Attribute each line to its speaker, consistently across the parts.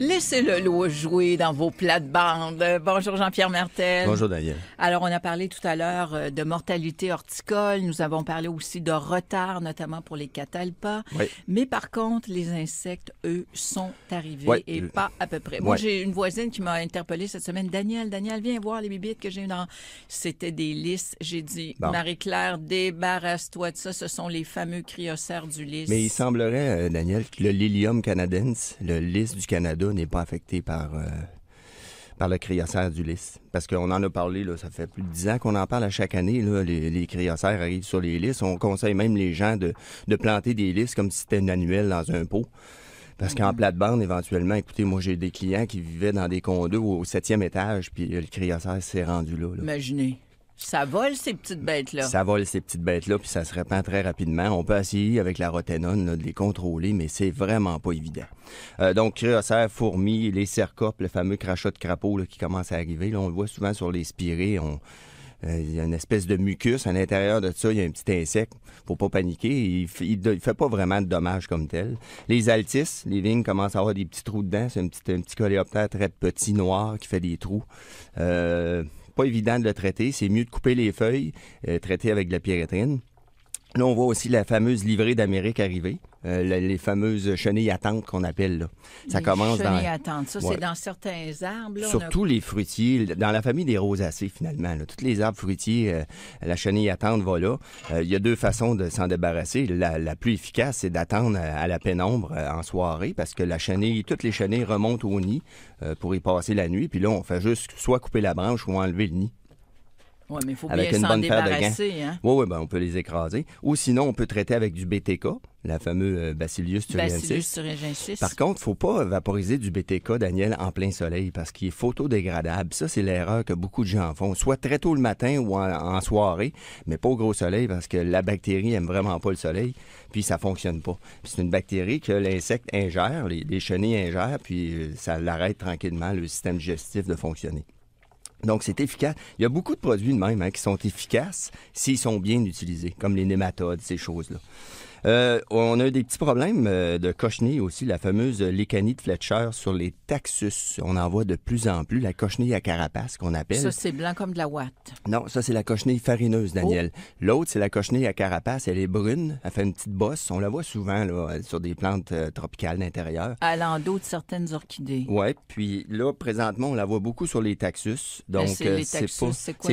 Speaker 1: Laissez-le lot jouer dans vos plates-bandes. Bonjour Jean-Pierre Martel. Bonjour Daniel. Alors, on a parlé tout à l'heure euh, de mortalité horticole. Nous avons parlé aussi de retard, notamment pour les catalpas. Mais par contre, les insectes, eux, sont arrivés et pas à peu près. Moi, j'ai une voisine qui m'a interpellée cette semaine. Daniel, Daniel, viens voir les bibites que j'ai dans... C'était des lys. J'ai dit, Marie-Claire, débarrasse-toi de ça. Ce sont les fameux criocères du lys. Mais il
Speaker 2: semblerait, euh, Daniel, que le Lilium canadense, le lys du Canada, n'est pas affecté par, euh, par le criocère du lys. Parce qu'on en a parlé, là, ça fait plus de dix ans qu'on en parle à chaque année. les, les arrivent sur les lys. On conseille même les gens de, planter des lys comme si c'était une annuelle dans un pot. Parce qu'en plate-bande, éventuellement, écoutez, moi, j'ai des clients qui vivaient dans des condos au septième étage, puis le criocère s'est rendu là.
Speaker 1: Imaginez. Ça vole ces petites bêtes-là. Ça
Speaker 2: vole ces petites bêtes-là, puis ça se répand très rapidement. On peut essayer avec la roténone de les contrôler, mais c'est vraiment pas évident. Euh, donc, créocères, fourmis, les cercopes, le fameux crachat de crapaud qui commence à arriver. Là, on le voit souvent sur les spirées. Euh, il y a une espèce de mucus à l'intérieur de ça. Il y a un petit insecte. Faut pas paniquer. Il, fait pas vraiment de dommages comme tel. Les altisses, les vignes commencent à avoir des petits trous dedans. C'est un petit, un petit coléoptère très petit noir qui fait des trous. Euh, pas évident de le traiter. C'est mieux de couper les feuilles, euh, traiter avec de la pyréthrine. Là, on voit aussi la fameuse livrée d'Amérique arriver, euh, les, fameuses chenilles à qu'on appelle. Là. Ça commence dans. Chenilles à ça, c'est
Speaker 1: dans certains arbres. Là, Surtout
Speaker 2: les fruitiers, dans la famille des rosacées, finalement. Là. Toutes les arbres fruitiers, euh, la chenille à tente va là. Euh, il y a deux façons de s'en débarrasser. La, la, plus efficace, c'est d'attendre à la pénombre en soirée, parce que la chenille, toutes les chenilles remontent au nid pour y passer la nuit. Puis là, on fait juste soit couper la branche ou enlever le nid.
Speaker 1: Oui, mais il faut bien s'en débarrasser. Oui, hein.
Speaker 2: oui, ben, on peut les écraser. Ou sinon, on peut traiter avec du BTK, la fameuse euh, Bacillus thuringiensis. Bacillus Par contre, faut pas euh, vaporiser du BTK, Daniel, en plein soleil parce qu'il est photodégradable. Ça, c'est l'erreur que beaucoup de gens font, soit très tôt le matin ou en, soirée, mais pas au gros soleil parce que la bactérie aime vraiment pas le soleil, puis ça fonctionne pas. C'est une bactérie que l'insecte ingère, les chenilles ingèrent, puis euh, ça l'arrête tranquillement le système digestif de fonctionner. Donc, c'est efficace. Il y a beaucoup de produits de même hein, qui sont efficaces s'ils sont bien utilisés, comme les nématodes, ces choses-là. Euh, on a eu des petits problèmes euh, de cochenille aussi, la fameuse lécanie de Fletcher sur les taxus. On en voit de plus en plus, la cochenille à carapace qu'on appelle. Ça, c'est
Speaker 1: blanc comme de la ouate.
Speaker 2: Non, ça, c'est la cochenille farineuse, oh. Daniel. L'autre, c'est la cochenille à carapace. Elle est brune, elle fait une petite bosse. On la voit souvent sur des plantes euh, tropicales d'intérieur. À
Speaker 1: l'endos de certaines orchidées.
Speaker 2: Oui, puis là, présentement, on la voit beaucoup sur les taxus. Ben, Donc, c'est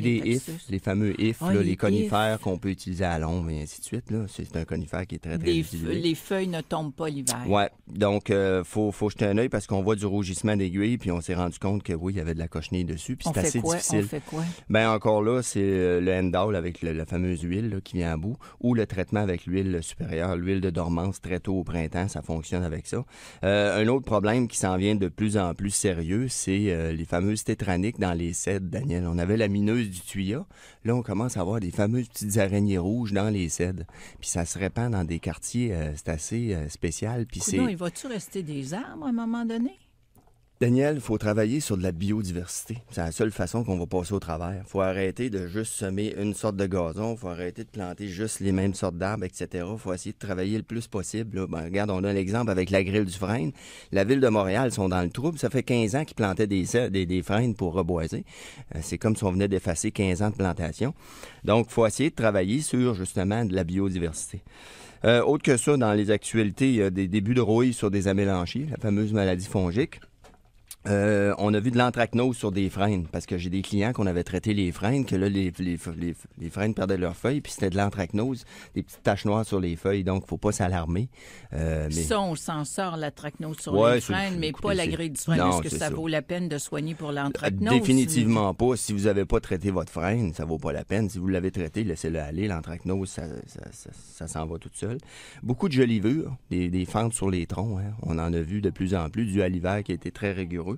Speaker 2: les C'est les fameux ifs, les, conifères qu'on peut utiliser à l'ombre et ainsi de suite. C'est un conifère qui les
Speaker 1: feuilles ne tombent pas l'hiver. Oui.
Speaker 2: Donc, il euh, faut, faut jeter un œil parce qu'on voit du rougissement d'aiguille, puis on s'est rendu compte que oui, il y avait de la cochenille dessus, puis c'est assez difficile. On fait quoi? Ben, encore là, c'est euh, le endowl avec la fameuse huile qui vient à bout, ou le traitement avec l'huile supérieure, l'huile de dormance très tôt au printemps, ça fonctionne avec ça. Euh, un autre problème qui s'en vient de plus en plus sérieux, c'est les fameuses tétraniques dans les cèdres, Daniel. On avait la mineuse du tuya. Là, on commence à avoir des fameuses petites araignées rouges dans les cèdes, Puis ça se répand dans des quartiers, euh, c'est assez euh, spécial. Puis il
Speaker 1: va-tu rester des arbres à un moment donné?
Speaker 2: Daniel, il faut travailler sur de la biodiversité. C'est la seule façon qu'on va passer au travers. Il faut arrêter de juste semer une sorte de gazon, il faut arrêter de planter juste les mêmes sortes d'arbres, etc. Il faut essayer de travailler le plus possible. Ben, regarde, on a l'exemple avec la grille du frein. La ville de Montréal sont dans le trouble. Ça fait 15 ans qu'ils plantaient des, des, pour reboiser. Euh, c'est comme si on venait d'effacer 15 ans de plantation. Donc, il faut essayer de travailler sur justement de la biodiversité. Euh, autre que ça, dans les actualités, il y a des débuts de rouille sur des amélanchiers, la fameuse maladie fongique. Euh, on a vu de l'anthracnose sur des frênes, parce que j'ai des clients qu'on avait traité les freines, que là, les, les, frênes perdaient leurs feuilles, puis c'était de l'anthracnose, des petites taches noires sur les feuilles, donc faut pas s'alarmer. Euh, mais... Ça,
Speaker 1: on s'en sort, l'anthracnose sur les frênes, mais pas la grille du frein, Est-ce que ça, vaut la peine de soigner pour euh, l'anthracnose? Définitivement
Speaker 2: pas. Si vous n'avez pas traité votre freine, ça vaut pas la peine. Si vous l'avez traité, laissez-le aller. L'anthracnose, ça, ça, s'en va toute seule. Beaucoup de jolivures, des, des fentes sur les troncs. Hein. On en a vu de plus en plus, du à qui a été très rigoureux.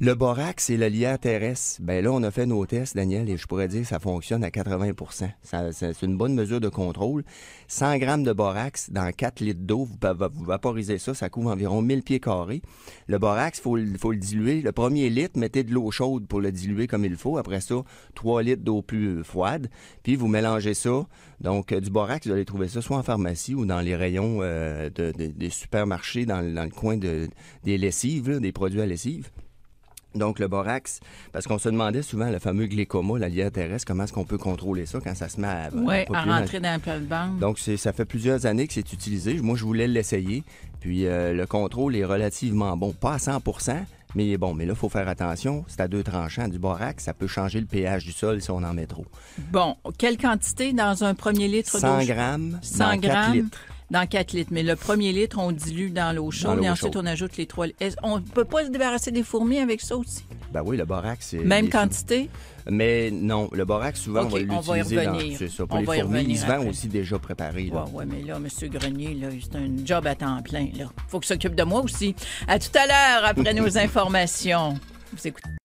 Speaker 2: Le borax et le lierre terrestre, ben là, on a fait nos tests, Daniel, et je pourrais dire que ça fonctionne à 80 C'est une bonne mesure de contrôle. 100 grammes de borax dans 4 litres d'eau, vous, vaporisez ça, ça couvre environ 1000 pieds carrés. Le borax, il faut, le diluer. Le premier litre, mettez de l'eau chaude pour le diluer comme il faut. Après ça, 3 litres d'eau plus froide. Puis vous mélangez ça. Donc, euh, du borax, vous allez trouver ça soit en pharmacie ou dans les rayons euh, des supermarchés, dans, le coin des lessives, des produits à lessive. Donc, le borax, parce qu'on se demandait souvent, le fameux glycoma, la lière terrestre, comment est-ce qu'on peut contrôler ça quand ça se met à, euh, ouais, à, rentrer
Speaker 1: dans, le banque.
Speaker 2: Donc, ça fait plusieurs années que c'est utilisé. Moi, je voulais l'essayer. Puis, euh, le contrôle est relativement bon. Pas à 100 mais bon, mais là, il faut faire attention. C'est à deux tranchants du borax. Ça peut changer le pH du sol si on en met trop.
Speaker 1: Bon, quelle quantité dans un premier litre d'eau? 100 grammes
Speaker 2: 100 grammes. litres
Speaker 1: dans 4 litres. Mais le premier litre, on dilue dans l'eau chaude et ensuite on ajoute les 3 litres. On ne peut pas se débarrasser des fourmis avec ça aussi?
Speaker 2: Ben oui, le borax, c'est. Même quantité? Mais non, le borax, souvent, on va l'utiliser dans... C'est ça, pour les fourmis, ils vendent aussi déjà préparés. Oui,
Speaker 1: mais là, M. Grenier, c'est un job à temps plein. Il faut que s'occupe de moi aussi. À tout à l'heure, après nos informations. Vous écoutez.